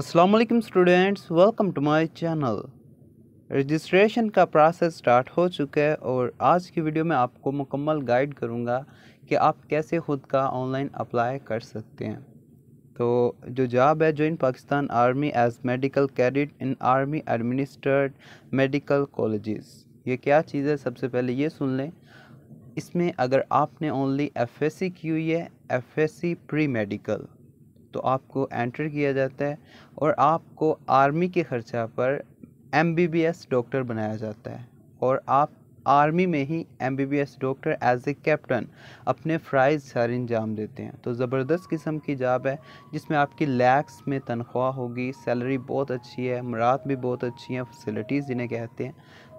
Aslam students welcome to my channel registration का process start हो चुका है और आज की वीडियो में आपको मुकम्मल गाइड करूंगा कि आप कैसे खुद का ऑनलाइन अप्लाई कर सकते हैं तो जो जॉब है जो in Pakistan army as medical cadet in army administered medical colleges ये क्या चीज़ है सबसे पहले ये सुन लें इसमें अगर आपने ओनली एफ की हुई है एफ प्री मेडिकल तो आपको एंटर किया जाता है और आपको आर्मी के ख़र्चा पर एम डॉक्टर बनाया जाता है और आप आर्मी में ही M doctor as a captain अपने फ़्राइज सारे इंजाम देते हैं तो ज़बरदस्त किस्म की जॉब है जिसमें आपकी लैक्स में तनख्वाह होगी सैलरी बहुत अच्छी है मरात भी बहुत अच्छी हैं फैसिलिटीज़ जिन्हें कहते हैं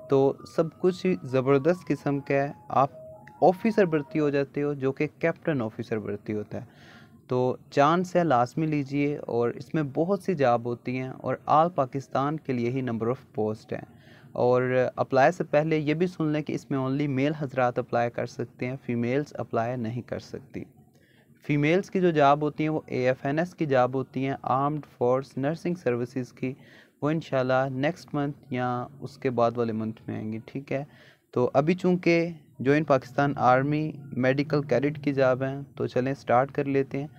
तो सब कुछ ज़बरदस्त किस्म का है आप ऑफिसर भर्ती हो जाते हो जो कि कैप्टन ऑफिसर भर्ती होता है तो चांद से लाजमी लीजिए और इसमें बहुत सी जॉब होती हैं और आल पाकिस्तान के लिए ही नंबर ऑफ़ पोस्ट हैं और अप्लाई से पहले ये भी सुन लें कि इसमें ओनली मेल हजरात अप्लाई कर सकते हैं फ़ीमेल्स अप्लाई नहीं कर सकती फ़ीमेल्स की जो जॉब होती हैं वो ए एफ एन एस की जॉब होती हैं आर्म्ड फोर्स नर्सिंग सर्विसेज की वो इन नेक्स्ट मंथ या उसके बाद वाले मंथ में आएंगी ठीक है तो अभी चूँकि join Pakistan army medical cadet की जॉब है तो चलें स्टार्ट कर लेते हैं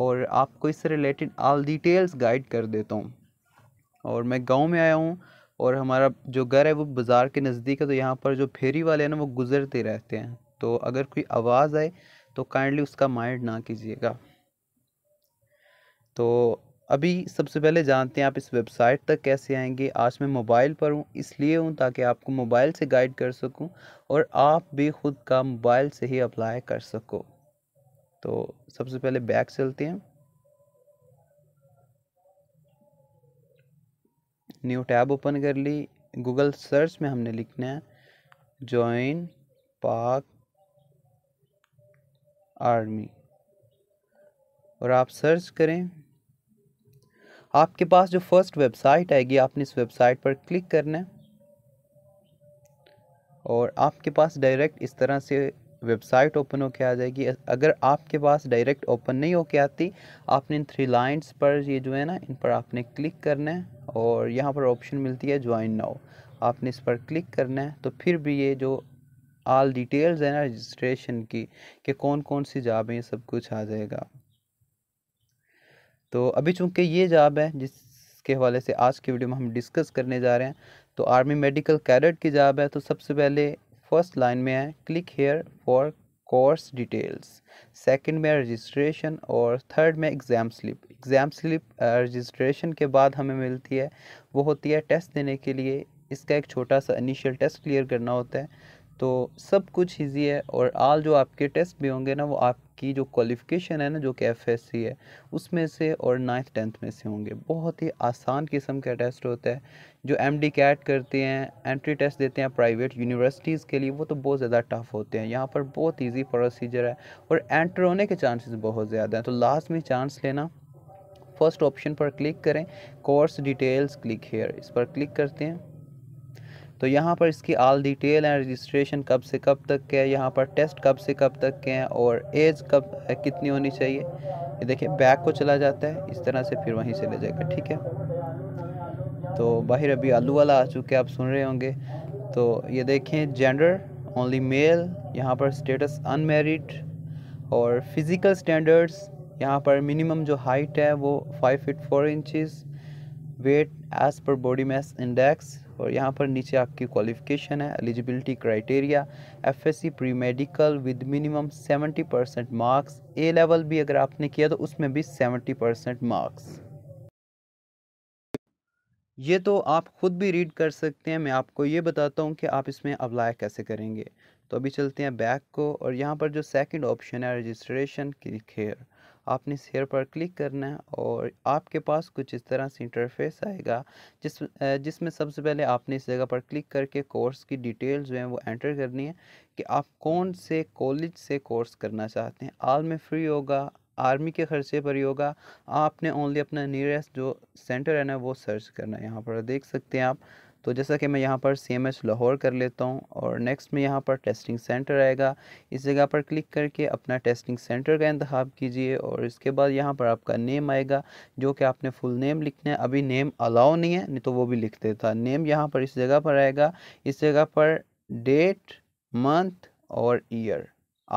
और आपको इससे रिलेटेड ऑल डिटेल्स गाइड कर देता हूँ और मैं गांव में आया हूँ और हमारा जो घर है वो बाज़ार के नज़दीक है तो यहाँ पर जो फेरी वाले हैं ना वो गुज़रते रहते हैं तो अगर कोई आवाज़ आए तो काइंडली उसका माइंड ना कीजिएगा तो अभी सबसे पहले जानते हैं आप इस वेबसाइट तक कैसे आएंगे आज मैं मोबाइल पर हूँ इसलिए हूँ ताकि आपको मोबाइल से गाइड कर सकूँ और आप भी ख़ुद का मोबाइल से ही अप्लाई कर सको तो सबसे पहले बैक चलते हैं न्यू टैब ओपन कर ली गूगल सर्च में हमने लिखना है जॉइन पाक आर्मी और आप सर्च करें आपके पास जो फर्स्ट वेबसाइट आएगी आपने इस वेबसाइट पर क्लिक करना है और आपके पास डायरेक्ट इस तरह से वेबसाइट ओपन होके आ जाएगी अगर आपके पास डायरेक्ट ओपन नहीं होके आती आपने इन थ्री लाइंस पर ये जो है ना इन पर आपने क्लिक करना है और यहाँ पर ऑप्शन मिलती है ज्वाइन नाउ आपने इस पर क्लिक करना है तो फिर भी ये जो आल डिटेल्स है ना रजिस्ट्रेशन की कि कौन कौन सी जॉब है ये सब कुछ आ जाएगा तो अभी चूँकि ये जॉब है जिसके हवाले से आज की वीडियो में हम डिस्कस करने जा रहे हैं तो आर्मी मेडिकल कैडेट की जॉब है तो सबसे पहले फर्स्ट लाइन में है click here for course details second में रजिस्ट्रेशन और थर्ड में exam slip exam slip registration के बाद हमें मिलती है वो होती है टेस्ट देने के लिए इसका एक छोटा सा इनिशियल टेस्ट क्लियर करना होता है तो सब कुछ ईजी है और आल जो आपके टेस्ट भी होंगे ना वो आप की जो क्वालिफिकेशन है ना जो कि एफ है उसमें से और नाइन्थ टेंथ में से होंगे बहुत ही आसान किस्म का टेस्ट होता है जो एम डी कैट करते हैं एंट्री टेस्ट देते हैं प्राइवेट यूनिवर्सिटीज़ के लिए वो तो बहुत ज़्यादा टफ होते हैं यहाँ पर बहुत ईजी प्रोसीजर है और एंटर होने के चांसेस बहुत ज़्यादा हैं तो लास्ट में चांस लेना फर्स्ट ऑप्शन पर क्लिक करें कोर्स डिटेल्स क्लिक हेयर इस पर क्लिक करते हैं तो यहाँ पर इसकी आल डिटेल एंड रजिस्ट्रेशन कब से कब तक के है यहाँ पर टेस्ट कब से कब तक के हैं और एज कब कितनी होनी चाहिए ये देखिए बैक को चला जाता है इस तरह से फिर वहीं से ले जाएगा ठीक है तो बाहर अभी आलू वाला आ चुके आप सुन रहे होंगे तो ये देखें जेंडर ओनली मेल यहाँ पर स्टेटस अनमेरिड और फिज़िकल स्टैंडर्ड्स यहाँ पर मिनिमम जो हाइट है वो five feet four inches weight as per body mass index और यहाँ पर नीचे आपकी क्वालिफिकेशन है eligibility criteria F S C pre medical with minimum seventy percent marks A level भी अगर आपने किया तो उसमें भी सेवेंटी परसेंट मार्क्स ये तो आप ख़ुद भी रीड कर सकते हैं मैं आपको ये बताता हूँ कि आप इसमें अप्लाई कैसे करेंगे तो अभी चलते हैं बैक को और यहाँ पर जो सेकंड ऑप्शन है रजिस्ट्रेशन क्लिक हेयर आपने इस हेयर पर क्लिक करना है और आपके पास कुछ इस तरह से इंटरफेस आएगा जिस जिसमें सबसे पहले आपने इस जगह पर क्लिक करके कोर्स की डिटेल जो है वो एंटर करनी है कि आप कौन से कॉलेज से कोर्स करना चाहते हैं आल में फ्री होगा आर्मी के खर्चे पर ही होगा आपने ओनली अपना नियरेस्ट जो सेंटर है ना वो सर्च करना है यहाँ पर देख सकते हैं आप तो जैसा कि मैं यहाँ पर सी एम एस लाहौर कर लेता हूँ और नेक्स्ट में यहाँ पर टेस्टिंग सेंटर आएगा इस जगह पर क्लिक करके अपना टेस्टिंग सेंटर का इंतब कीजिए और इसके बाद यहाँ पर आपका नेम आएगा जो कि आपने फुल नेम लिखना है अभी नेम अलाउ नहीं है नहीं तो वो भी लिख देता नेम यहाँ पर इस जगह पर आएगा इस जगह पर डेट मंथ और ईयर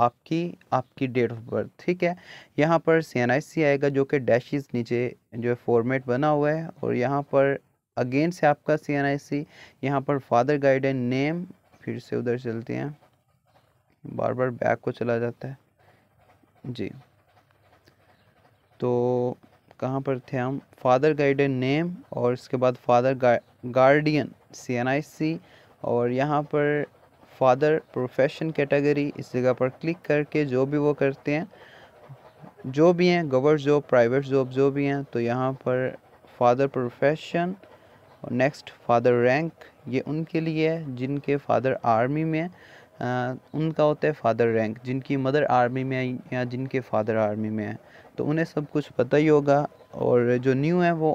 आपकी आपकी डेट ऑफ बर्थ ठीक है यहाँ पर सी आएगा जो कि डैशेज नीचे जो है फॉर्मेट बना हुआ है और यहाँ पर अगेन से आपका सी एन आई सी यहाँ पर फादर गाइड एंड नेम फिर से उधर चलते हैं बार बार बैक को चला जाता है जी तो कहाँ पर थे हम फादर गाइड एंड नेम और इसके बाद father guardian C N I C और यहाँ पर फादर प्रोफेशन कैटेगरी इस जगह पर क्लिक करके जो भी वो करते हैं जो भी हैं गवर्नमेंट जॉब प्राइवेट जॉब जो भी हैं तो यहाँ पर फादर प्रोफेशन और नेक्स्ट फादर रैंक ये उनके लिए है जिनके फादर आर्मी में आ, उनका होता है फादर रैंक जिनकी मदर आर्मी में है या जिनके फादर आर्मी में है तो उन्हें सब कुछ पता ही होगा और जो न्यू है वो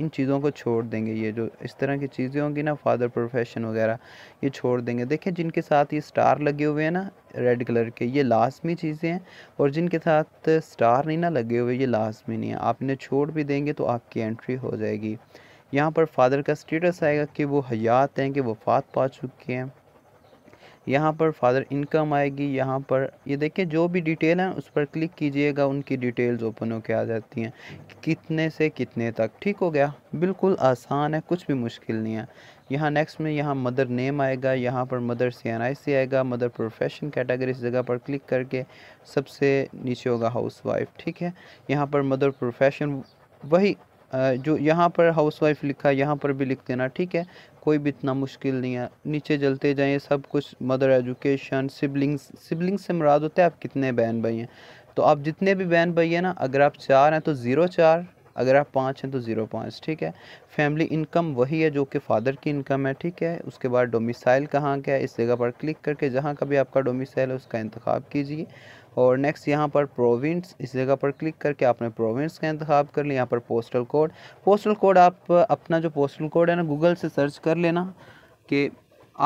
इन चीज़ों को छोड़ देंगे ये जो इस तरह की चीज़ें होंगी ना फादर प्रोफेशन वगैरह ये छोड़ देंगे देखिए जिनके साथ ये स्टार लगे हुए हैं ना रेड कलर के ये लाजमी चीज़ें हैं और जिनके साथ स्टार नहीं ना लगे हुए ये लाजमी नहीं है आप इन्हें छोड़ भी देंगे तो आपकी एंट्री हो जाएगी यहाँ पर फादर का स्टेटस आएगा कि वो हयात हैं कि वफात पा चुके हैं यहाँ पर फादर इनकम आएगी यहाँ पर ये देखिए जो भी डिटेल है उस पर क्लिक कीजिएगा उनकी डिटेल्स ओपन होकर आ जाती हैं कितने से कितने तक ठीक हो गया बिल्कुल आसान है कुछ भी मुश्किल नहीं है यहाँ नेक्स्ट में यहाँ मदर नेम आएगा यहाँ पर मदर सी एन आई सी आएगा मदर प्रोफेशन कैटेगरी इस जगह पर क्लिक करके सबसे नीचे होगा हाउस वाइफ ठीक है यहाँ पर मदर प्रोफेशन वही जो यहाँ पर हाउसवाइफ लिखा है यहाँ पर भी लिख देना ठीक है कोई भी इतना मुश्किल नहीं है नीचे जलते जाइए सब कुछ मदर एजुकेशन सिबलिंग्स सिबलिंग्स से मुराद होते हैं आप कितने बहन भाई हैं तो आप जितने भी बहन भाई हैं ना अगर आप चार हैं तो ज़ीरो चार अगर आप पाँच हैं तो ज़ीरो पाँच ठीक है फैमिली इनकम वही है जो कि फ़ादर की इनकम है ठीक है उसके बाद डोमिसाइल कहाँ का है इस जगह पर क्लिक करके जहाँ का भी आपका डोमिसाइल है उसका इंतखब कीजिए और नेक्स्ट यहाँ पर प्रोविंस इस जगह पर क्लिक करके आपने प्रोविंस का इंतखब कर लिया यहाँ पर पोस्टल कोड पोस्टल कोड आप अपना जो पोस्टल कोड है ना गूगल से सर्च कर लेना कि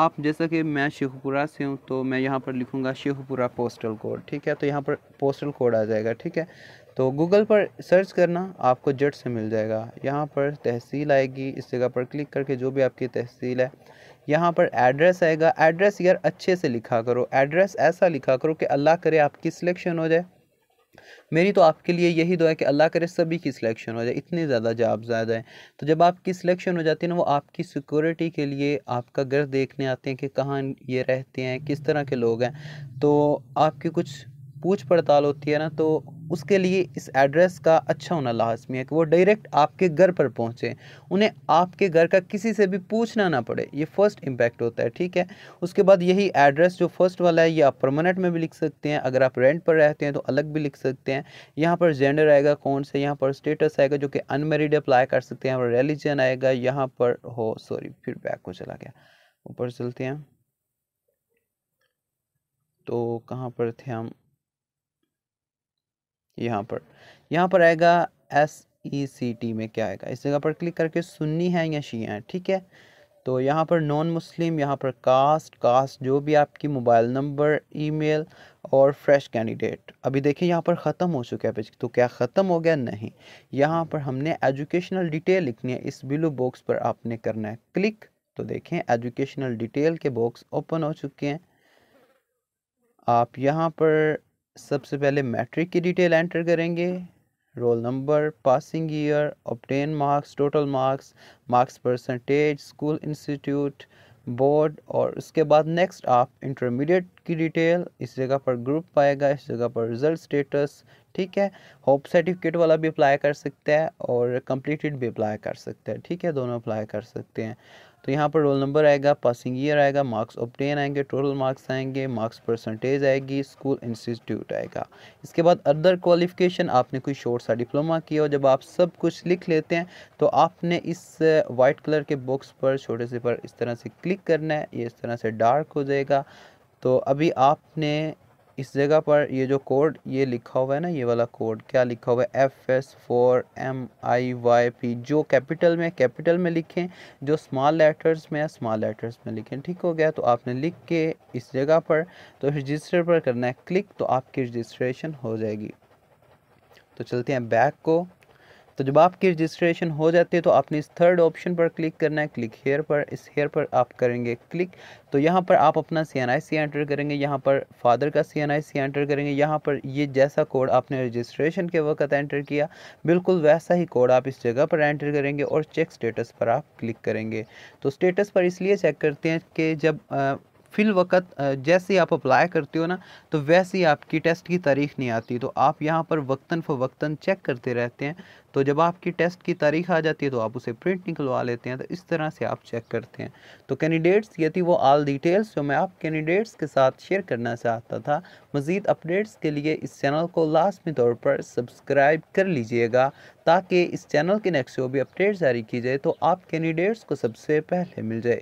आप जैसा कि मैं शेखपुरा से हूँ तो मैं यहाँ पर लिखूँगा शेखपुरा पोस्टल कोड ठीक है तो यहाँ पर पोस्टल कोड आ जाएगा ठीक है तो गूगल पर सर्च करना आपको जट से मिल जाएगा यहाँ पर तहसील आएगी इस जगह पर क्लिक करके जो भी आपकी तहसील है यहाँ पर एड्रेस आएगा एड्रेस यार अच्छे से लिखा करो एड्रेस ऐसा लिखा करो कि अल्लाह करे आपकी सिलेक्शन हो जाए मेरी तो आपके लिए यही दुआ है कि अल्लाह करे सभी की सिलेक्शन हो जाए इतने ज़्यादा जॉब ज़्यादा है तो जब आपकी सिलेक्शन हो जाती है ना वो आपकी सिक्योरिटी के लिए आपका घर देखने आते हैं कि कहाँ ये रहते हैं किस तरह के लोग हैं तो आपकी कुछ पूछ पड़ताल होती है ना तो उसके लिए इस एड्रेस का अच्छा होना लाजमी है कि वो डायरेक्ट आपके घर पर पहुँचे उन्हें आपके घर का किसी से भी पूछना ना पड़े ये फ़र्स्ट इम्पैक्ट होता है ठीक है उसके बाद यही एड्रेस जो फर्स्ट वाला है ये आप परमानेंट में भी लिख सकते हैं अगर आप रेंट पर रहते हैं तो अलग भी लिख सकते हैं यहाँ पर जेंडर आएगा कौन से यहाँ पर स्टेटस आएगा जो कि अनमेरिड अप्लाई कर सकते हैं यहाँ पर रिलीजन आएगा यहाँ पर हो सॉरी फिर बैक को चला गया ऊपर चलते हैं तो कहाँ पर थे हम यहाँ पर यहाँ पर आएगा एस ई सी टी में क्या आएगा इस जगह पर क्लिक करके सुन्नी है या शिया है ठीक है तो यहाँ पर नॉन मुस्लिम यहाँ पर कास्ट कास्ट जो भी आपकी मोबाइल नंबर ईमेल और फ्रेश कैंडिडेट अभी देखिए यहाँ पर ख़त्म हो चुका है पेज तो क्या ख़त्म हो गया नहीं यहाँ पर हमने एजुकेशनल डिटेल लिखनी है इस बिलो बॉक्स पर आपने करना है क्लिक तो देखें एजुकेशनल डिटेल के बॉक्स ओपन हो चुके हैं आप यहाँ पर सबसे पहले मैट्रिक की डिटेल एंटर करेंगे roll number passing year obtain marks total marks marks percentage school institute board और उसके बाद नेक्स्ट आप इंटरमीडिएट की डिटेल इस जगह पर ग्रुप पाएगा इस जगह पर रिजल्ट स्टेटस ठीक है होप सर्टिफिकेट वाला भी अप्लाई कर सकते हैं और कंप्लीटेड भी अप्लाई कर सकते हैं ठीक है दोनों अप्लाई कर सकते हैं तो यहाँ पर रोल नंबर आएगा पासिंग ईयर आएगा मार्क्स ऑप्टेन आएंगे टोटल मार्क्स आएंगे मार्क्स परसेंटेज आएगी स्कूल इंस्टीट्यूट आएगा इसके बाद अदर क्वालिफिकेशन आपने कोई शॉर्ट सा डिप्लोमा किया हो जब आप सब कुछ लिख लेते हैं तो आपने इस वाइट uh, कलर के बॉक्स पर छोटे से पर इस तरह से क्लिक करना है ये इस तरह से डार्क हो जाएगा तो अभी आपने इस जगह पर ये जो कोड ये लिखा हुआ है ना ये वाला कोड क्या लिखा हुआ है F S four M I Y P जो कैपिटल में कैपिटल में लिखें जो स्मॉल लेटर्स में है स्मॉल लेटर्स में लिखें ठीक हो गया तो आपने लिख के इस जगह पर तो रजिस्टर पर करना है क्लिक तो आपकी रजिस्ट्रेशन हो जाएगी तो चलते हैं बैक को तो जब आपकी रजिस्ट्रेशन हो जाती है तो आपने इस थर्ड ऑप्शन पर क्लिक करना है क्लिक हेयर पर इस हेयर पर आप करेंगे क्लिक तो यहाँ पर आप अपना सी एन आई सी एंटर करेंगे यहाँ पर फादर का सी एन आई सी एंटर करेंगे यहाँ पर ये जैसा कोड आपने रजिस्ट्रेशन के वक्त एंटर किया बिल्कुल वैसा ही कोड आप इस जगह पर एंटर करेंगे और चेक स्टेटस पर आप क्लिक करेंगे तो स्टेटस पर इसलिए चेक करते हैं कि जब फिल वक़्त जैसे आप अप्लाई करते हो ना तो वैसे ही आपकी टेस्ट की तारीख नहीं आती तो आप यहाँ पर वक्ता फ़वक्ता चेक करते रहते हैं तो जब आपकी टेस्ट की तारीख आ जाती है तो आप उसे प्रिंट निकलवा लेते हैं तो इस तरह से आप चेक करते हैं तो कैंडिडेट्स ये थी वो आल डिटेल्स जो मैं आप कैंडिडेट्स के साथ शेयर करना चाहता था मज़ीद अपडेट्स के लिए इस चैनल को लाजमी तौर पर सब्सक्राइब कर लीजिएगा ताकि इस चैनल के नेक्स्ट जो भी अपडेट जारी की जाए तो आप कैंडिडेट्स को सबसे पहले मिल जाए